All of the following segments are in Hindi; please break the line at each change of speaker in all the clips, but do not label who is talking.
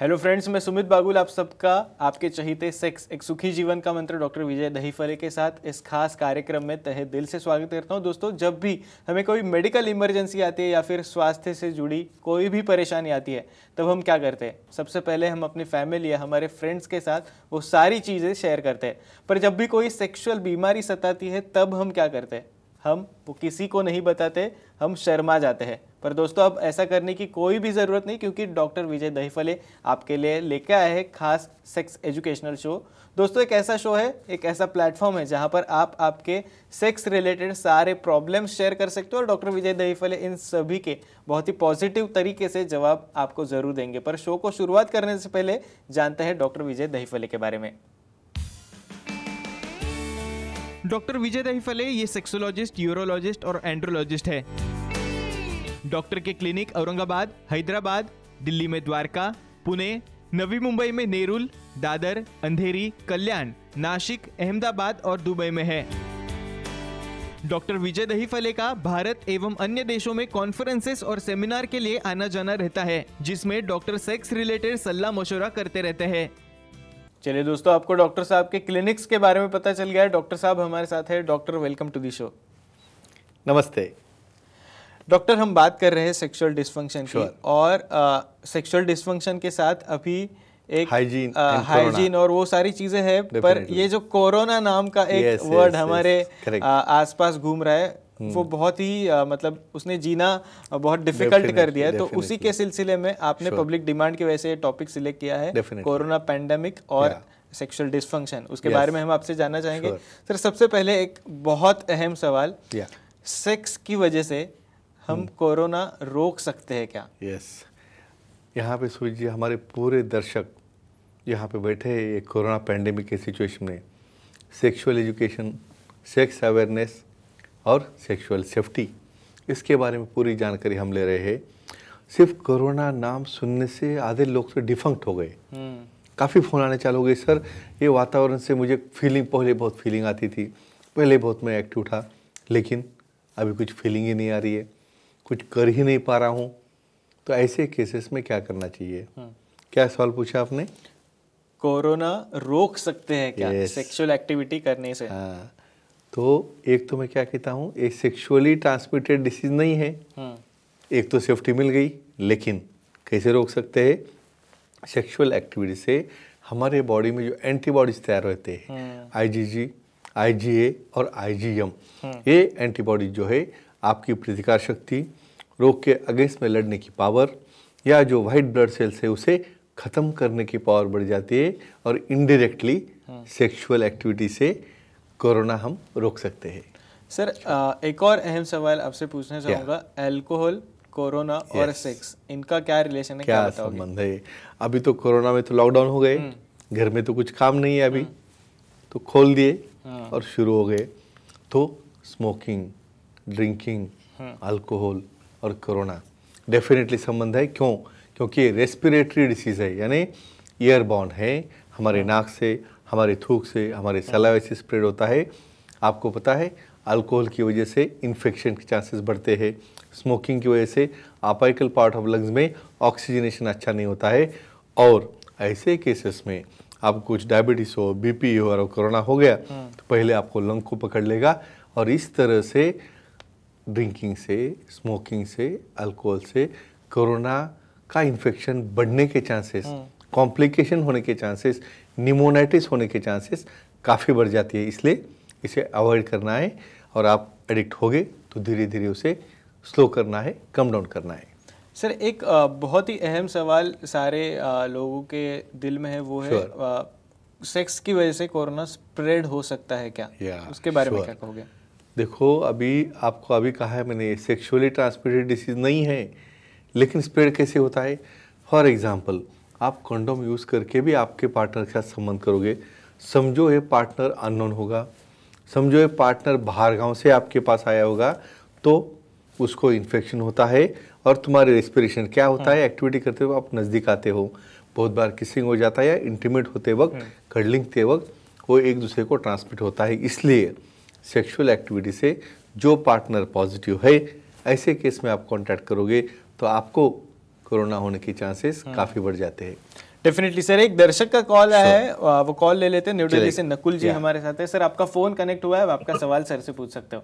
हेलो फ्रेंड्स मैं सुमित बागुल आप सबका आपके चहीते सेक्स एक सुखी जीवन का मंत्र डॉक्टर विजय दहीफले के साथ इस खास कार्यक्रम में तहे दिल से स्वागत करता हूं दोस्तों जब भी हमें कोई मेडिकल इमरजेंसी आती है या फिर स्वास्थ्य से जुड़ी कोई भी परेशानी आती है तब हम क्या करते हैं सबसे पहले हम अपनी फैमिली या हमारे फ्रेंड्स के साथ वो सारी चीज़ें शेयर करते हैं पर जब भी कोई सेक्शुअल बीमारी सताती है तब हम क्या करते हैं हम वो किसी को नहीं बताते हम शर्मा जाते हैं पर दोस्तों अब ऐसा करने की कोई भी ज़रूरत नहीं क्योंकि डॉक्टर विजय दहीफले आपके लिए लेके आए हैं खास सेक्स एजुकेशनल शो दोस्तों एक ऐसा शो है एक ऐसा प्लेटफॉर्म है जहां पर आप आपके सेक्स रिलेटेड सारे प्रॉब्लम शेयर कर सकते हो और डॉक्टर विजय दहीफले इन सभी के बहुत ही पॉजिटिव तरीके से जवाब आपको ज़रूर देंगे पर शो को शुरुआत करने से पहले जानते हैं डॉक्टर विजय दहीफले के बारे में डॉक्टर विजय दही फले ये सेक्सोलॉजिस्ट यूरोलॉजिस्ट और एंड्रोलॉजिस्ट है डॉक्टर के क्लिनिक औरंगाबाद हैदराबाद दिल्ली में द्वारका पुणे नवी मुंबई में नेरुल दादर अंधेरी कल्याण नासिक अहमदाबाद और दुबई में है डॉक्टर विजय दही फले का भारत एवं अन्य देशों में कॉन्फ्रेंसेस और सेमिनार के लिए आना जाना रहता है जिसमें डॉक्टर सेक्स रिलेटेड सलाह मशुरा करते रहते हैं चलिए दोस्तों आपको डॉक्टर साहब के क्लिनिक्स के बारे में पता चल गया है डॉक्टर साहब हमारे साथ है doctor welcome to the show नमस्ते डॉक्टर हम बात कर रहे हैं सेक्सुअल डिस्फंक्शन की और सेक्सुअल uh, डिस्फंक्शन के साथ अभी एक हाइजीन हाइजीन और वो सारी चीजें हैं पर ये जो कोरोना नाम का एक वर्ड हमारे yes, आसपास घूम रहा है हम्म। वो बहुत ही आ, मतलब उसने जीना बहुत डिफिकल्ट कर दिया है तो उसी के सिलसिले में आपने पब्लिक डिमांड की वजह से टॉपिक सिलेक्ट किया है कोरोना पैंडेमिक और सेक्सुअल डिस्फंक्शन उसके बारे में हम आपसे जानना चाहेंगे सर सबसे पहले एक बहुत अहम सवाल सेक्स की वजह से हम कोरोना hmm। रोक सकते हैं क्या यस
यहाँ पे सूर्य जी हमारे पूरे दर्शक यहाँ पे बैठे ये कोरोना पैंडेमिक के सिचुएशन में सेक्सुअल एजुकेशन सेक्स अवेयरनेस और सेक्सुअल सेफ्टी इसके बारे में पूरी जानकारी हम ले रहे हैं सिर्फ कोरोना नाम सुनने से आधे लोग तो डिफंक्ट हो गए हम्म। काफ़ी फ़ोन आने चालू हो गए सर ये वातावरण से मुझे फीलिंग पहले बहुत फीलिंग आती थी पहले बहुत मैं एक्टिव था लेकिन अभी कुछ फीलिंग ही नहीं आ रही है कुछ कर ही नहीं पा रहा हूँ तो ऐसे केसेस में क्या करना चाहिए हम्म। क्या सवाल पूछा आपने
कोरोना रोक सकते हैं क्या सेक्सुअल एक्टिविटी करने से
हाँ तो एक तो मैं क्या कहता हूँ एक सेक्सुअली ट्रांसमिटेड डिसीज नहीं है हाँ। एक तो सेफ्टी मिल गई लेकिन कैसे रोक सकते हैं सेक्सुअल एक्टिविटी से हमारे बॉडी में जो एंटीबॉडीज तैयार होते हैं आईजीजी हाँ। आईजीए और आईजीएम हाँ। ये एंटीबॉडीज जो है आपकी प्रतिकार शक्ति रोग के अगेंस्ट में लड़ने की पावर या जो वाइट ब्लड सेल्स है उसे ख़त्म करने की पावर बढ़ जाती है और इनडायरेक्टली सेक्सुअल एक्टिविटी से कोरोना हम रोक सकते हैं
सर एक और अहम सवाल आपसे पूछना चाहूँगा अल्कोहल कोरोना और सेक्स इनका क्या रिलेशन है क्या, संबंध
है अभी तो कोरोना में तो लॉकडाउन हो गए हम्म। घर में तो कुछ काम नहीं है अभी हम्म। तो खोल दिए हाँ। और शुरू हो गए तो स्मोकिंग ड्रिंकिंग अल्कोहल और कोरोना डेफिनेटली संबंध है क्यों क्योंकि रेस्पिरेटरी डिसीज़ है यानी ईयर बॉन्ड है हमारे हाँ। नाक से हमारे थूक से हमारे सलावे से स्प्रेड होता है आपको पता है अल्कोहल की वजह से इन्फेक्शन के चांसेस बढ़ते हैं स्मोकिंग की वजह से आपाइकल पार्ट ऑफ लंग्स में ऑक्सीजनेशन अच्छा नहीं होता है और ऐसे केसेस में आप कुछ डायबिटीज़ हो बीपी हो और कोरोना हो गया हाँ। तो पहले आपको लंग को पकड़ लेगा और इस तरह से ड्रिंकिंग से स्मोकिंग से अल्कोहल से कोरोना का इन्फेक्शन बढ़ने के चांसेस कॉम्प्लिकेशन होने के चांसेस निमोनाइटिस होने के चांसेस काफ़ी बढ़ जाती है इसलिए इसे अवॉइड करना है और आप एडिक्ट होगे तो धीरे धीरे उसे स्लो करना है कम डाउन करना है
सर एक बहुत ही अहम सवाल सारे लोगों के दिल में है वो है sure. सेक्स की वजह से कोरोना स्प्रेड हो सकता है क्या yeah, उसके बारे sure. में क्या कहोगे
देखो अभी आपको अभी कहा है मैंने सेक्सुअली ट्रांसमिटेड डिसीज नहीं है लेकिन स्प्रेड कैसे होता है फॉर एग्ज़ाम्पल आप कंडोम यूज़ करके भी आपके पार्टनर के साथ संबंध करोगे समझो ये पार्टनर अननोन होगा समझो ये पार्टनर बाहर गांव से आपके पास आया होगा तो उसको इन्फेक्शन होता है और तुम्हारे रेस्पिरेशन क्या होता है एक्टिविटी हम्म। करते हुए आप नज़दीक आते हो बहुत बार किसिंग हो जाता है या इंटीमेट होते वक्त कडलिंग हम्म। के वक्त वो एक दूसरे को ट्रांसमिट होता है इसलिए सेक्सुअल एक्टिविटी से जो पार्टनर पॉजिटिव है ऐसे केस में आप कॉन्टैक्ट करोगे तो आपको कोरोना होने की चांसेस काफ़ी बढ़ जाते हैं
डेफिनेटली सर एक दर्शक का कॉल आया है वो कॉल ले लेते हैं न्यू दिल्ली से नकुल जी हमारे साथ है सर आपका फ़ोन कनेक्ट हुआ है आपका सवाल सर से पूछ सकते हो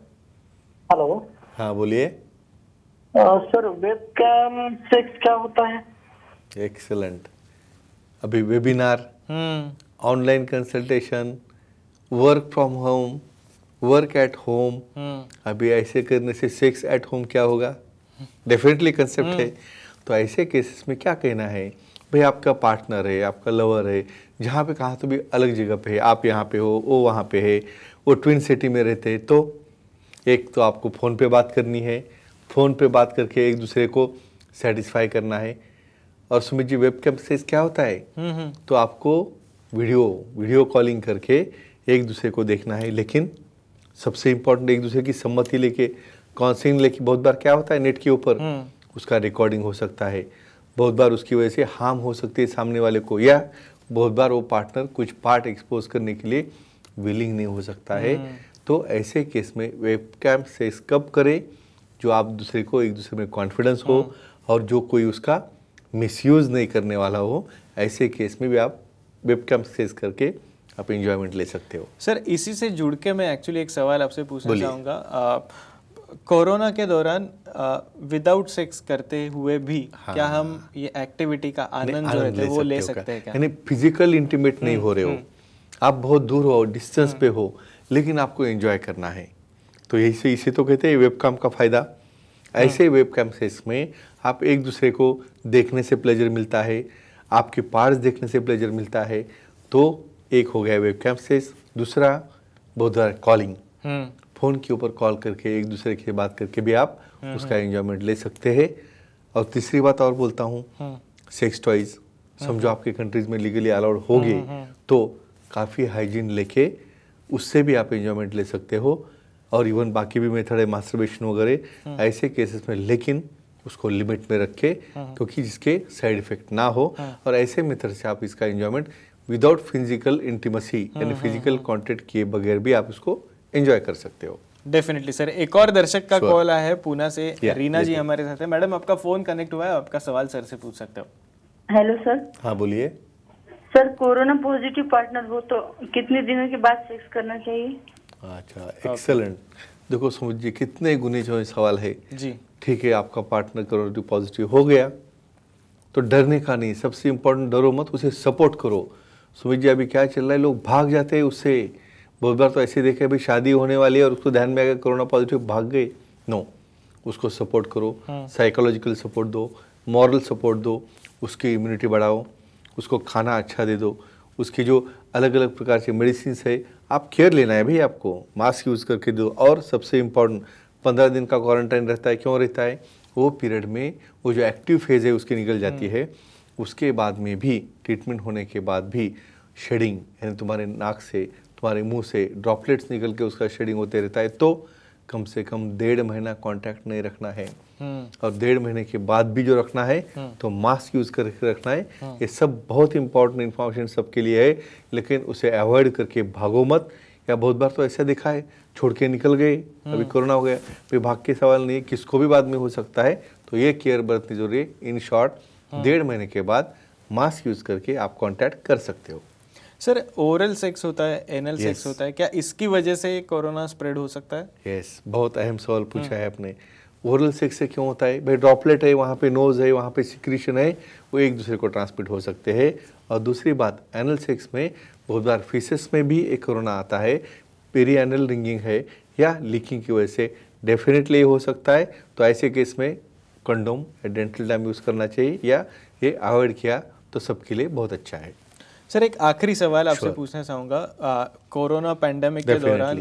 हेलो
हाँ बोलिए सर वेबकैम सेक्स क्या होता है एक्सेलेंट अभी webinar online consultation work from home work at home अभी ऐसे करने से सेक्स एट होम क्या होगा डेफिनेटली कंसेप्ट हम्म। है तो ऐसे केसेस में क्या कहना है भाई आपका पार्टनर है आपका लवर है जहाँ पे कहाँ तो भी अलग जगह पे है आप यहाँ पे हो वो वहाँ पे है वो ट्विन सिटी में रहते हैं तो एक तो आपको फ़ोन पे बात करनी है फ़ोन पे बात करके एक दूसरे को सेटिस्फाई करना है और सुमित जी वेब कैम से क्या होता है हम्म, हम्म। तो आपको वीडियो वीडियो कॉलिंग करके एक दूसरे को देखना है लेकिन सबसे इम्पोर्टेंट एक दूसरे की सम्मति लेके कौन सी लेके बहुत बार क्या होता है नेट के ऊपर हम्म। उसका रिकॉर्डिंग हो सकता है बहुत बार उसकी वजह से हार्म हो सकती है सामने वाले को या बहुत बार वो पार्टनर कुछ पार्ट एक्सपोज करने के लिए विलिंग नहीं हो सकता है हम्म। तो ऐसे केस में वेब कैम से कब करें जो आप दूसरे को एक दूसरे में कॉन्फिडेंस हो हम्म। और जो कोई उसका मिसयूज़ नहीं करने वाला हो ऐसे केस में भी आप वेब कैम सेज करके आप इंजॉयमेंट ले सकते हो
सर इसी से जुड़ के मैं एक्चुअली एक सवाल आपसे पूछना चाहूँगा कोरोना के दौरान विदाउट सेक्स करते हुए भी हाँ, क्या हम ये एक्टिविटी का आनंद जो है वो ले सकते हैं यानी
फिजिकल इंटीमेट नहीं हम्म, हो रहे हो हम्म। आप बहुत दूर हो डिस्टेंस हम्म। पे हो लेकिन आपको एंजॉय करना है तो यही इसे तो कहते हैं वेबकाम का फ़ायदा ऐसे वेबकाम से इसमें आप एक दूसरे को देखने से प्लेजर मिलता है आपके पार्ट्स देखने से प्लेजर मिलता है तो एक हो गया वेबकाम से दूसरा बहुत कॉलिंग फ़ोन के ऊपर कॉल करके एक दूसरे के बात करके भी आप हम्म, उसका इन्जॉयमेंट हम्म। ले सकते हैं और तीसरी बात और बोलता हूँ सेक्स हम्म। टॉयज समझो आपके कंट्रीज में लीगली अलाउड हो गए तो काफ़ी हाइजीन लेके उससे भी आप इन्जॉयमेंट ले सकते हो और इवन बाकी भी मेथड है मास्टरबेशन वगैरह ऐसे केसेस में लेकिन उसको लिमिट में रखे क्योंकि जिसके साइड इफेक्ट ना हो और ऐसे मेथड से आप इसका इन्जॉयमेंट विदाउट फिजिकल इंटीमेसी यानी फिजिकल कॉन्टेक्ट किए बगैर भी आप उसको एंजॉय कर सकते हो
डेफिनेटली सर एक और दर्शक का कॉल आया है पूना से yeah, रीना जी हमारे साथ है मैडम आपका फोन कनेक्ट हुआ है आपका सवाल सर से पूछ सकते हो हेलो सर हाँ बोलिए सर कोरोना पॉजिटिव पार्टनर हो तो कितने
दिनों के बाद सेक्स करना चाहिए अच्छा एक्सेलेंट देखो सुमित जी कितने गुने जो सवाल है जी ठीक है आपका पार्टनर कोरोना पॉजिटिव हो गया तो डरने का नहीं सबसे इम्पोर्टेंट डरो मत उसे सपोर्ट करो सुमित जी अभी क्या चल रहा है लोग भाग जाते हैं उससे बहुत बार तो ऐसे देखे भाई शादी होने वाली है और उसको ध्यान में अगर कोरोना पॉजिटिव भाग गए नो उसको सपोर्ट करो साइकोलॉजिकल हाँ। सपोर्ट दो मॉरल सपोर्ट दो उसकी इम्यूनिटी बढ़ाओ उसको खाना अच्छा दे दो उसकी जो अलग अलग प्रकार की मेडिसिन है आप केयर लेना है भाई आपको मास्क यूज़ करके दो और सबसे इम्पोर्टेंट पंद्रह दिन का क्वारंटाइन रहता है क्यों रहता है वो पीरियड में वो जो एक्टिव फेज़ है उसकी निकल जाती हाँ। है उसके बाद में भी ट्रीटमेंट होने के बाद भी शेडिंग यानी तुम्हारे नाक से तुम्हारे मुंह से ड्रॉपलेट्स निकल के उसका शेडिंग होते रहता है तो कम से कम डेढ़ महीना कांटेक्ट नहीं रखना है हम्म। और डेढ़ महीने के बाद भी जो रखना है हम्म। तो मास्क यूज करके रखना है हम्म। ये सब बहुत इंपॉर्टेंट इन्फॉर्मेशन सबके लिए है लेकिन उसे अवॉइड करके भागो मत या बहुत बार तो ऐसा दिखा है छोड़ के निकल गए अभी कोरोना हो गया भाई भाग के सवाल नहीं है किसको भी बाद में हो सकता है तो ये केयर बरतनी जरूरी है इन शॉर्ट डेढ़ महीने के बाद मास्क यूज करके आप कॉन्टैक्ट कर सकते हो
सर ओरल सेक्स होता है एनल yes. सेक्स होता है क्या इसकी वजह से कोरोना स्प्रेड हो सकता है
यस yes, बहुत अहम सवाल पूछा हाँ। है आपने ओरल सेक्स से क्यों होता है भाई ड्रॉपलेट है वहाँ पे नोज है वहाँ पे सिक्रीशन है वो एक दूसरे को ट्रांसमिट हो सकते हैं और दूसरी बात एनल सेक्स में बहुत बार फीसेस में भी एक कोरोना आता है पेरी एनल रिंगिंग है या लीकिंग की वजह से डेफिनेटली हो सकता है तो ऐसे केस में कंडोम या डेंटल डैम यूज़ करना चाहिए या ये अवॉइड किया तो सबके लिए बहुत अच्छा है
सर एक आखिरी सवाल आपसे sure. पूछना चाहूँगा कोरोना पैंडमिक के दौरान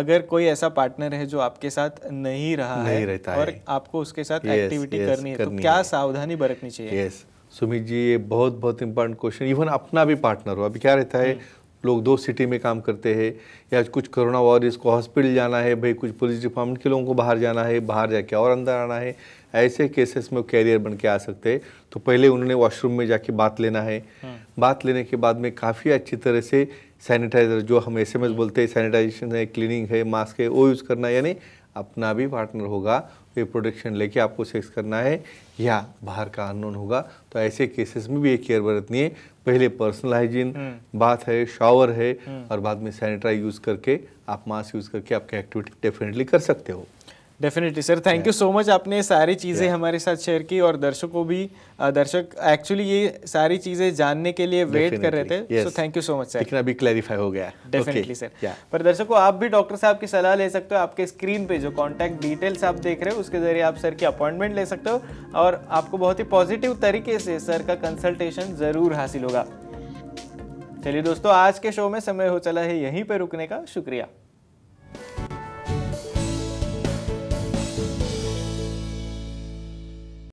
अगर कोई ऐसा पार्टनर है जो आपके साथ नहीं रहा नहीं है रहता और है। आपको उसके साथ एक्टिविटी yes, yes, करनी है तो क्या है। सावधानी बरतनी चाहिए यस
yes. सुमित जी ये बहुत बहुत इंपॉर्टेंट क्वेश्चन इवन अपना भी पार्टनर हो अभी क्या रहता है हम्म। लोग दो सिटी में काम करते हैं या कुछ कोरोना वॉरियर्स को हॉस्पिटल जाना है भाई कुछ पुलिस डिपार्टमेंट के लोगों को बाहर जाना है बाहर जाके और अंदर आना है ऐसे केसेस में कैरियर बन के आ सकते हैं तो पहले उन्होंने वॉशरूम में जाके बात लेना है हाँ। बात लेने के बाद में काफ़ी अच्छी तरह से सैनिटाइजर जो हम एस बोलते हैं सैनिटाइजेशन है क्लीनिंग है मास्क है वो यूज़ करना यानी अपना भी पार्टनर होगा ये प्रोटेक्शन लेके आपको सेक्स करना है या बाहर का अननोन होगा तो ऐसे केसेस में भी ये केयर बरतनी है पहले पर्सनल हाइजीन बाथ है शॉवर है हाँ।
और बाद में सैनिटाइज यूज़ करके आप मास्क यूज़ करके आपकी एक्टिविटी डेफिनेटली कर सकते हो definitely sir thank you so much आपने सारी चीज़ें yeah. हमारे साथ शेयर की और दर्शकों भी दर्शक एक्चुअली ये सारी चीज़ें जानने के लिए वेट कर रहे थे so thank you so much sir अभी क्लैरिफाई हो गया डेफिनेटली सर okay. yeah. पर दर्शकों आप भी डॉक्टर साहब की सलाह ले सकते हो आपके स्क्रीन पे जो कॉन्टैक्ट डिटेल्स आप देख रहे हो उसके जरिए आप सर की अपॉइंटमेंट ले सकते हो और आपको बहुत ही पॉजिटिव तरीके से सर का कंसल्टेशन ज़रूर हासिल होगा चलिए दोस्तों आज के शो में समय हो चला है यहीं पर रुकने का शुक्रिया